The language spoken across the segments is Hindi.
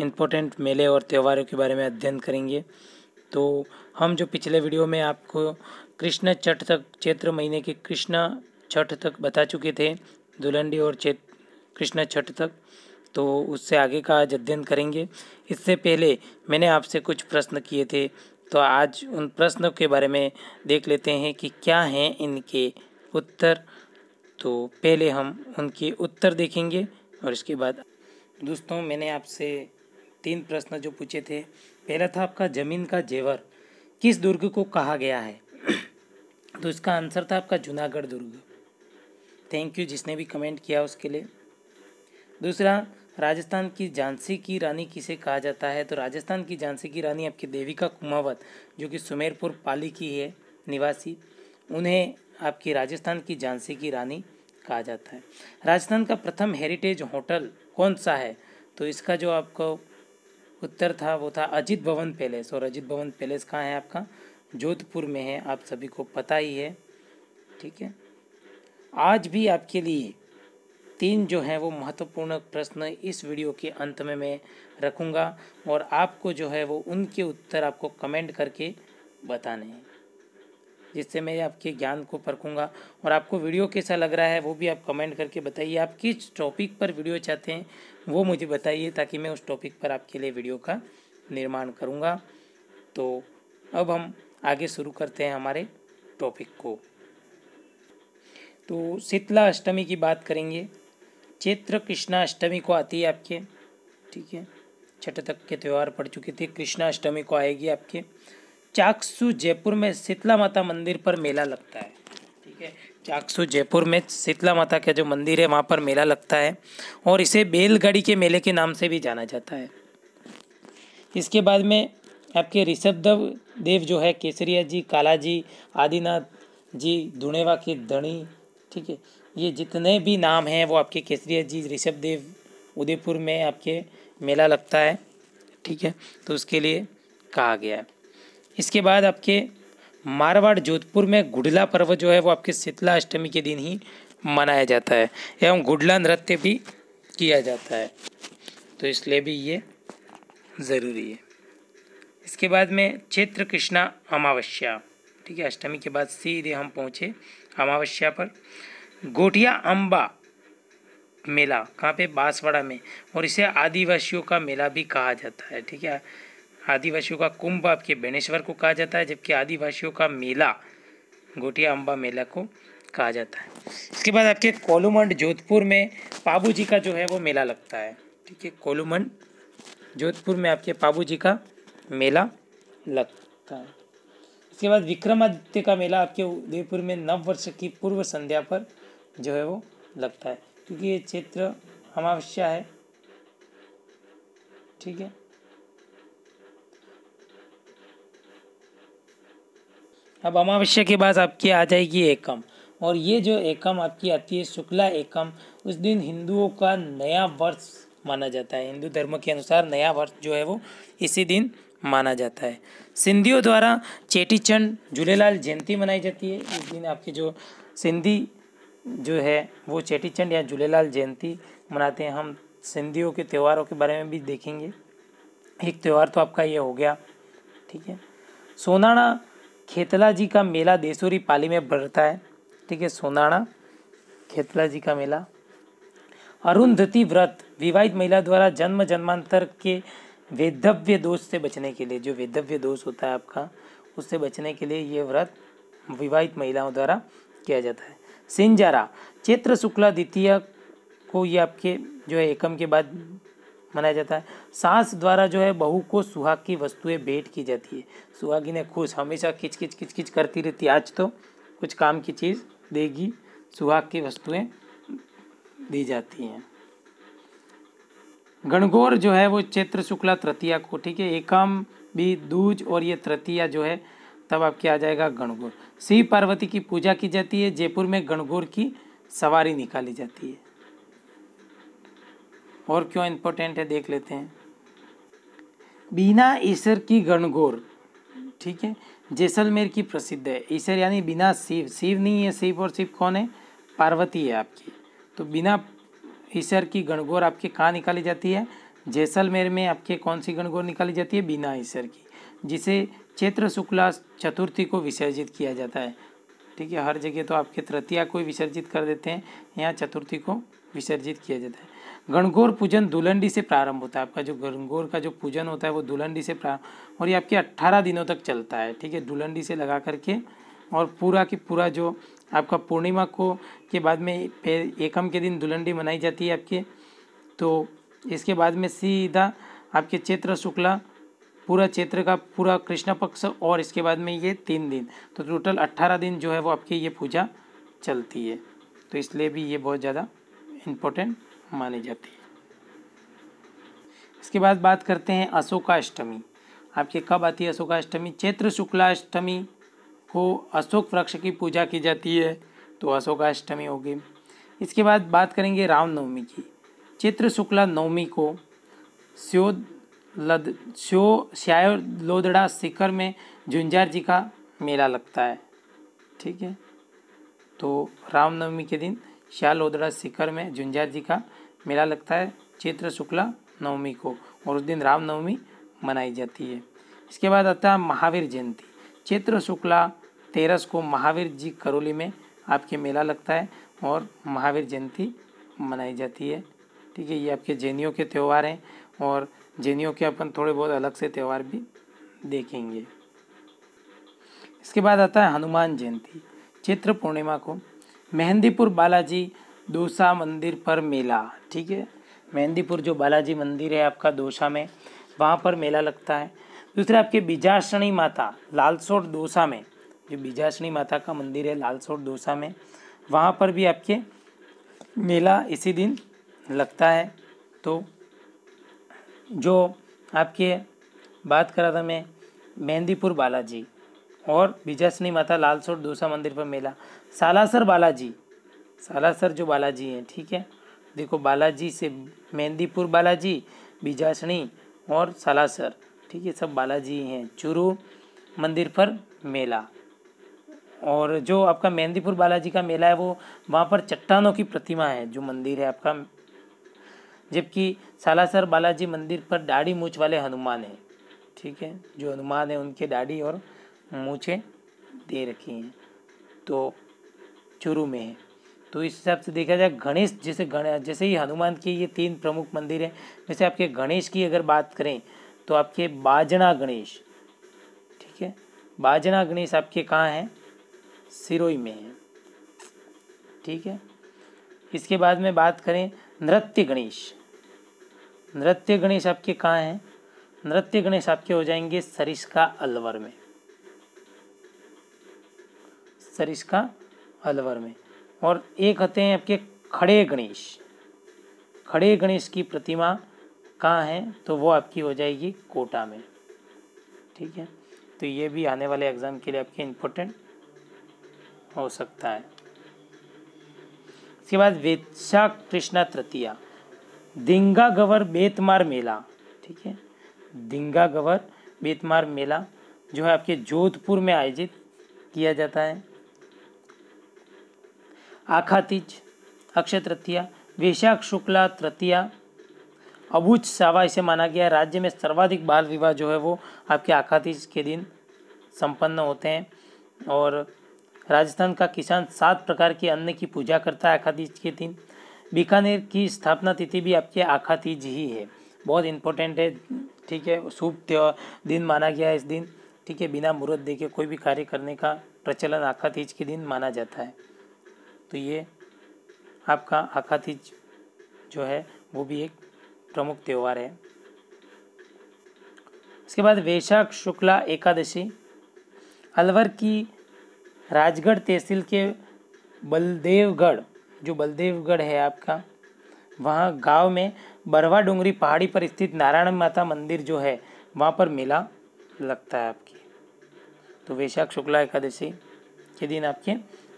इम्पोर्टेंट मेले और त्योहारों के बारे में अध्ययन करेंगे तो हम जो पिछले वीडियो में आपको कृष्ण छठ तक चैत्र महीने के कृष्ण छठ तक बता चुके थे दुलंडी और चैत कृष्ण छठ तक तो उससे आगे का आज अध्ययन करेंगे इससे पहले मैंने आपसे कुछ प्रश्न किए थे तो आज उन प्रश्नों के बारे में देख लेते हैं कि क्या हैं इनके उत्तर तो पहले हम उनके उत्तर देखेंगे और इसके बाद दोस्तों मैंने आपसे तीन प्रश्न जो पूछे थे पहला था आपका जमीन का जेवर किस दुर्ग को कहा गया है तो इसका आंसर था आपका जूनागढ़ दुर्ग थैंक यू जिसने भी कमेंट किया उसके लिए दूसरा राजस्थान की झांसी की रानी किसे कहा जाता है तो राजस्थान की झांसी की रानी आपकी देविका कुमावत जो कि सुमेरपुर पाली की है निवासी उन्हें आपकी राजस्थान की झांसी की रानी कहा जाता है राजस्थान का प्रथम हेरिटेज होटल कौन सा है तो इसका जो आपको उत्तर था वो था अजित भवन पैलेस और अजित भवन पैलेस कहाँ है आपका जोधपुर में है आप सभी को पता ही है ठीक है आज भी आपके लिए तीन जो हैं वो महत्वपूर्ण प्रश्न इस वीडियो के अंत में मैं रखूँगा और आपको जो है वो उनके उत्तर आपको कमेंट करके बताने हैं जिससे मैं आपके ज्ञान को परखूँगा और आपको वीडियो कैसा लग रहा है वो भी आप कमेंट करके बताइए आप किस टॉपिक पर वीडियो चाहते हैं वो मुझे बताइए ताकि मैं उस टॉपिक पर आपके लिए वीडियो का निर्माण करूँगा तो अब हम आगे शुरू करते हैं हमारे टॉपिक को तो शीतला अष्टमी की बात करेंगे चैत्र कृष्णा अष्टमी को आती है आपके ठीक है छठ तक के त्यौहार पड़ चुके थे कृष्णा अष्टमी को आएगी आपके चाकसू जयपुर में शीतला माता मंदिर पर मेला लगता है ठीक है चाकसू जयपुर में शीतला माता का जो मंदिर है वहाँ पर मेला लगता है और इसे बेलगढ़ी के मेले के नाम से भी जाना जाता है इसके बाद में आपके ऋषभ देव जो है केसरिया जी काला जी आदिनाथ जी धुणेवा के धनी ठीक है ये जितने भी नाम हैं वो आपके केसरिया जी ऋषभ देव उदयपुर में आपके मेला लगता है ठीक है तो उसके लिए कहा गया है इसके बाद आपके मारवाड़ जोधपुर में गुडला पर्व जो है वो आपके शीतला अष्टमी के दिन ही मनाया जाता है एवं गुडला नृत्य भी किया जाता है तो इसलिए भी ये ज़रूरी है इसके बाद में क्षेत्र कृष्णा अमावस्या ठीक है अष्टमी के बाद सीधे हम पहुँचे अमावस्या पर गोटिया अम्बा मेला कहाँ पे बांसवाड़ा में और इसे आदिवासियों का मेला भी कहा जाता है ठीक है आदिवासियों का कुंभ आपके बेनेश्वर को कहा जाता है जबकि आदिवासियों का मेला गोटिया अम्बा मेला को कहा जाता है इसके बाद आपके कोलुमंड जोधपुर में पाबू जी का जो है वो मेला लगता है ठीक है कोलूमंड जोधपुर में आपके पाबू जी का मेला लगता है इसके बाद विक्रमादित्य का मेला आपके उदयपुर में नव वर्ष की पूर्व संध्या पर जो है वो लगता है क्योंकि ये क्षेत्र अमावस्या है ठीक है अब अमावस्या के बाद आपकी आ जाएगी एकम और ये जो एकम आपकी आती है शुक्ला एकम उस दिन हिंदुओं का नया वर्ष माना जाता है हिंदू धर्म के अनुसार नया वर्ष जो है वो इसी दिन माना जाता है सिंधियों द्वारा चेटीचंड झूलेलाल जयंती मनाई जाती है इस दिन आपके जो सिंधी जो है वो चेटीचंड या झूलेलाल जयंती मनाते हैं हम सिंधियों के त्योहारों के बारे में भी देखेंगे एक त्यौहार तो आपका ये हो गया ठीक है सोनाणा खेतला जी का मेला देसूरी पाली में बढ़ता है ठीक है सोनाणा खेतला जी का मेला अरुंधति व्रत विवाहित महिला द्वारा जन्म जन्मांतर के वेदव्य दोष से बचने के लिए जो वेदव्य दोष होता है आपका उससे बचने के लिए ये व्रत विवाहित महिलाओं द्वारा किया जाता है सिंजारा चैत्र शुक्ला द्वितीय को ये आपके जो है एकम के बाद मनाया जाता है सास द्वारा जो है बहू को सुहाग की वस्तुएं भेंट की जाती है सुहागी ने खुश हमेशा खिच खिच खिच खिच करती रहती आज तो कुछ काम की चीज़ देगी सुहाग की वस्तुएं दी जाती हैं गणगौर जो है वो चैत्र शुक्ला तृतीया को ठीक है एकम भी दूज और ये तृतीया जो है तब आपके आ जाएगा गणगौर शिव पार्वती की पूजा की जाती है जयपुर में गणगौर की सवारी निकाली जाती है और क्यों इम्पोर्टेंट है देख लेते हैं बिना ईश्वर की गणगौर ठीक है जैसलमेर की प्रसिद्ध है ईश्वर यानी बिना शिव शिव नहीं है शिव और शिव कौन है पार्वती है आपकी तो बिना ईश्वर की गणगौर आपके कहाँ निकाली जाती है जैसलमेर में आपके कौन सी गणगौर निकाली जाती है बिना ईश्वर की जिसे चैत्र शुक्ला चतुर्थी को विसर्जित किया जाता है ठीक है हर जगह तो आपके तृतीया को विसर्जित कर देते हैं यहाँ चतुर्थी को विसर्जित किया जाता है गणगौर पूजन दुलंडी से प्रारंभ होता है आपका जो गणगौर का जो पूजन होता है वो दुलंडी से प्रारंभ और ये आपके अट्ठारह दिनों तक चलता है ठीक है दुलंडी से लगा करके और पूरा की पूरा जो आपका पूर्णिमा को के बाद में एकम के दिन दुलंडी मनाई जाती है आपके तो इसके बाद में सीधा आपके चैत्र शुक्ला पूरा चैत्र का पूरा कृष्ण पक्ष और इसके बाद में ये तीन दिन तो टोटल अट्ठारह दिन जो है वो आपकी ये पूजा चलती है तो इसलिए भी ये बहुत ज़्यादा इम्पोर्टेंट मानी जाती है इसके बाद बात करते हैं अशोकाष्टमी आपके कब आती है अशोकाष्टमी चैत्र शुक्लाष्टमी को अशोक वृक्ष की पूजा की जाती है तो अशोकाष्टमी होगी इसके बाद बात करेंगे रामनवमी की चैत्र शुक्ला नवमी को श्यो लद श्यो श्याय लोदड़ा शिखर में झुंझार जी का मेला लगता है ठीक है तो रामनवमी के दिन श्यालोदड़ा शिखर में झुंझार जी का मेला लगता है चैत्र शुक्ला नवमी को और उस दिन रामनवमी मनाई जाती है इसके बाद आता है महावीर जयंती चैत्र शुक्ला तेरस को महावीर जी करौली में आपके मेला लगता है और महावीर जयंती मनाई जाती है ठीक है ये आपके जैनियों के त्यौहार हैं और जैनियों के अपन थोड़े बहुत अलग से त्यौहार भी देखेंगे इसके बाद आता है हनुमान जयंती चैत्र पूर्णिमा को मेहंदीपुर बालाजी दोसा मंदिर पर मेला ठीक है मेहंदीपुर जो बालाजी मंदिर है आपका दोसा में वहाँ पर मेला लगता है दूसरा आपके बीजाशनी माता लालसोट दोसा में जो बीजाशनी माता का मंदिर है लालसोट दोसा में वहाँ पर भी आपके मेला इसी दिन लगता है तो जो आपके बात करा था मैं मेहंदीपुर बालाजी और बीजाशनी माता लालसोट दूसरा मंदिर पर मेला सालासर बालाजी सालासर जो बालाजी બાલાજી हैं ठीक है देखो बालाजी से मेहंदीपुर बालाजी बीजासणी और सालासर ठीक है सब बालाजी हैं चुरू मंदिर पर मेला और जो आपका मेहंदीपुर बालाजी का मेला है वो वहाँ पर चट्टानों की प्रतिमा है जो मंदिर है आपका जबकि सालासर बालाजी मंदिर पर दाढ़ी मूछ वाले हनुमान हैं ठीक है जो हनुमान है उनके दाढ़ी और मूछें दे रखी हैं तो चुरू में है तो इस हिसाब से देखा जाए गणेश जैसे गण जैसे ही हनुमान के ये तीन प्रमुख मंदिर हैं वैसे आपके गणेश की अगर बात करें तो आपके बाजना गणेश ठीक है बाजना गणेश आपके कहाँ हैं सिरोई में है ठीक है इसके बाद में बात करें नृत्य गणेश नृत्य गणेश आपके कहाँ हैं नृत्य गणेश आपके हो जाएंगे सरिस्का अलवर में सरिस्का अलवर में और एक होते हैं आपके खड़े गणेश खड़े गणेश की प्रतिमा कहाँ है तो वो आपकी हो जाएगी कोटा में ठीक है तो ये भी आने वाले एग्ज़ाम के लिए आपके इम्पोर्टेंट हो सकता है इसके बाद वेदशा कृष्णा तृतीया दिंगा गवर बेतमार मेला ठीक है दिंगा गवर बेतमार मेला जो है आपके जोधपुर में आयोजित किया जाता है आखातीज अक्षय तृतीया वैशाख शुक्ला तृतीया अबुज सावा इसे माना गया राज्य में सर्वाधिक बाल विवाह जो है वो आपके आखातीज के दिन संपन्न होते हैं और राजस्थान का किसान सात प्रकार के अन्न की पूजा करता है आखातीज के दिन बीकानेर की स्थापना तिथि भी आपके आखातीज ही है बहुत इंपॉर्टेंट है ठीक है शुभ दिन माना गया है इस दिन ठीक है बिना मुहूर्त देखे कोई भी कार्य करने का प्रचलन आखातीज के दिन माना जाता है तो ये आपका अखातीज जो है वो भी एक प्रमुख त्यौहार है इसके बाद वैशाख शुक्ला एकादशी अलवर की राजगढ़ तहसील के बलदेवगढ़ जो बलदेवगढ़ है आपका वहाँ गांव में बरवा डोंगरी पहाड़ी पर स्थित नारायण माता मंदिर जो है वहाँ पर मेला लगता है आपकी तो वैशाख शुक्ला एकादशी के दिन आपके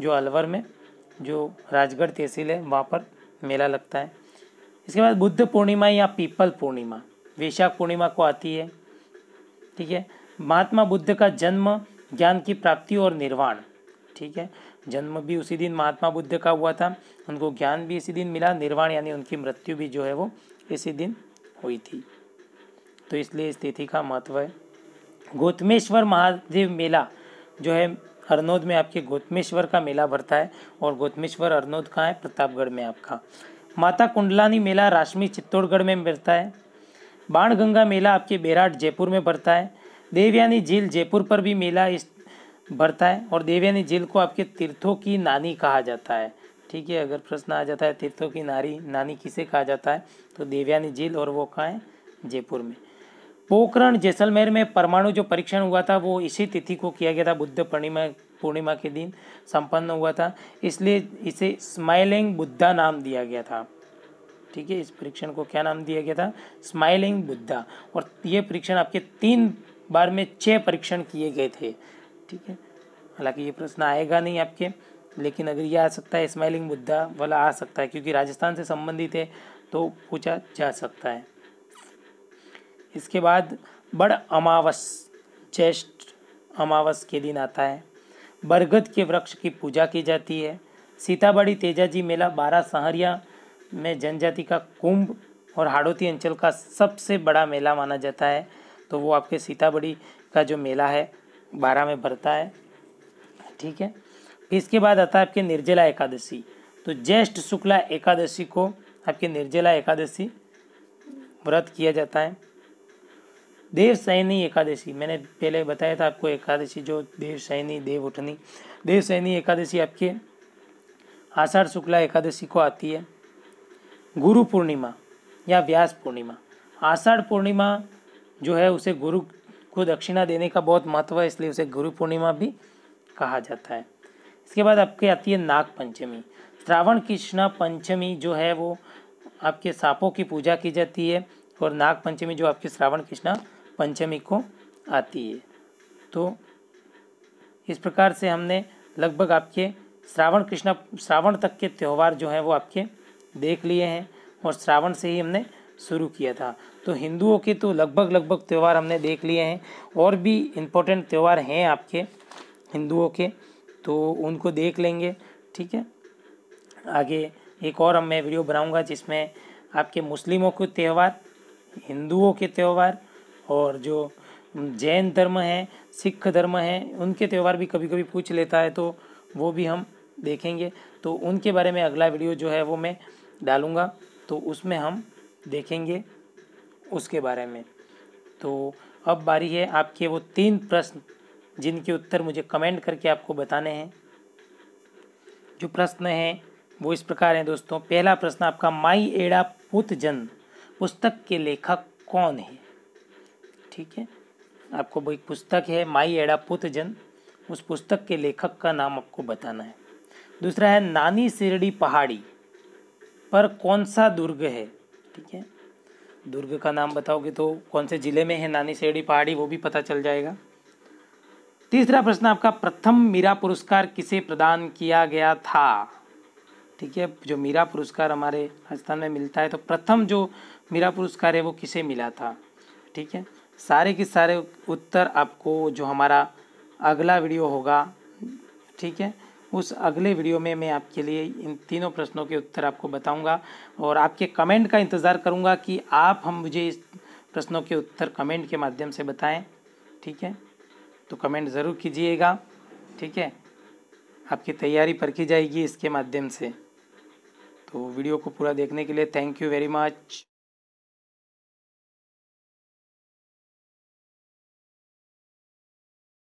जो अलवर में जो राजगढ़ तहसील है वहाँ पर मेला लगता है इसके बाद बुद्ध पूर्णिमा या पीपल पूर्णिमा वैशाख पूर्णिमा को आती है ठीक है महात्मा बुद्ध का जन्म ज्ञान की प्राप्ति और निर्वाण ठीक है जन्म भी उसी दिन महात्मा बुद्ध का हुआ था उनको ज्ञान भी इसी दिन मिला निर्वाण यानी उनकी मृत्यु भी जो है वो इसी दिन हुई थी तो इसलिए इस तिथि का महत्व है गौतमेश्वर महादेव मेला जो है अरनोद में आपके गौतमेश्वर का मेला भरता है और गौतमेश्वर अरनोद कहाँ है प्रतापगढ़ में आपका माता कुंडलानी मेला राशमी चित्तौड़गढ़ में भरता है बाणगंगा मेला आपके बेराट जयपुर में भरता है देवयानी झील जयपुर पर भी मेला इस भरता है और देवयानी झील को आपके तीर्थों की नानी कहा जाता है ठीक है अगर प्रश्न आ जाता है तीर्थों की नारी नानी किसे कहा जाता है तो देवयानी झील और वो कहाँ है जयपुर में पोखरण जैसलमेर में परमाणु जो परीक्षण हुआ था वो इसी तिथि को किया गया था बुद्ध पूर्णिमा पूर्णिमा के दिन संपन्न हुआ था इसलिए इसे स्माइलिंग बुद्धा नाम दिया गया था ठीक है इस परीक्षण को क्या नाम दिया गया था स्माइलिंग बुद्धा और ये परीक्षण आपके तीन बार में छः परीक्षण किए गए थे ठीक है हालांकि ये प्रश्न आएगा नहीं आपके लेकिन अगर ये आ सकता है स्माइलिंग बुद्धा वाला आ सकता है क्योंकि राजस्थान से संबंधित है तो पूछा जा सकता है इसके बाद बड़ अमावस चेष्ट अमावस के दिन आता है बरगद के वृक्ष की पूजा की जाती है सीताबड़ी तेजाजी मेला बारह सहरिया में जनजाति का कुंभ और हाड़ोती अंचल का सबसे बड़ा मेला माना जाता है तो वो आपके सीताबड़ी का जो मेला है बारह में भरता है ठीक है इसके बाद आता है आपके निर्जला एकादशी तो ज्येष्ठ शुक्ला एकादशी को आपके निर्जला एकादशी व्रत किया जाता है देव सैनी एकादशी मैंने पहले बताया था आपको एकादशी जो देव सैनी देव उठनी देव सैनी एकादशी आपके आषाढ़ शुक्ला एकादशी को आती है गुरु पूर्णिमा या व्यास पूर्णिमा आषाढ़ पूर्णिमा जो है उसे गुरु को दक्षिणा देने का बहुत महत्व है इसलिए उसे गुरु पूर्णिमा भी कहा जाता है इसके बाद आपके आती है नाग पंचमी श्रावण कृष्णा पंचमी जो है वो आपके सांपों की पूजा की जाती है और नाग पंचमी जो आपके श्रावण कृष्णा पंचमी को आती है तो इस प्रकार से हमने लगभग आपके श्रावण कृष्णा श्रावण तक के त्यौहार जो हैं वो आपके देख लिए हैं और श्रावण से ही हमने शुरू किया था तो हिंदुओं के तो लगभग लगभग त्यौहार हमने देख लिए हैं और भी इम्पोर्टेंट त्यौहार हैं आपके हिंदुओं के तो उनको देख लेंगे ठीक है आगे एक और मैं वीडियो बनाऊंगा जिसमें आपके मुस्लिमों के त्यौहार हिंदुओं के त्यौहार और जो जैन धर्म है सिख धर्म है उनके त्यौहार भी कभी कभी पूछ लेता है तो वो भी हम देखेंगे तो उनके बारे में अगला वीडियो जो है वो मैं डालूँगा तो उसमें हम देखेंगे उसके बारे में तो अब बारी है आपके वो तीन प्रश्न जिनके उत्तर मुझे कमेंट करके आपको बताने हैं जो प्रश्न हैं वो इस प्रकार हैं दोस्तों पहला प्रश्न आपका माई एड़ा पुत जन पुस्तक के लेखक कौन है ठीक है आपको वो एक पुस्तक है माई एड़ा पुत जन उस पुस्तक के लेखक का नाम आपको बताना है दूसरा है नानी सिरडी पहाड़ी पर कौन सा दुर्ग है ठीक है दुर्ग का नाम बताओगे तो कौन से ज़िले में है नानी सिरडी पहाड़ी वो भी पता चल जाएगा तीसरा प्रश्न आपका प्रथम मीरा पुरस्कार किसे प्रदान किया गया था ठीक है जो मीरा पुरस्कार हमारे राजस्थान में मिलता है तो प्रथम जो मीरा पुरस्कार है वो किसे मिला था ठीक है सारे के सारे उत्तर आपको जो हमारा अगला वीडियो होगा ठीक है उस अगले वीडियो में मैं आपके लिए इन तीनों प्रश्नों के उत्तर आपको बताऊंगा और आपके कमेंट का इंतज़ार करूंगा कि आप हम मुझे इस प्रश्नों के उत्तर कमेंट के माध्यम से बताएं ठीक है तो कमेंट ज़रूर कीजिएगा ठीक है आपकी तैयारी पर की जाएगी इसके माध्यम से तो वीडियो को पूरा देखने के लिए थैंक यू वेरी मच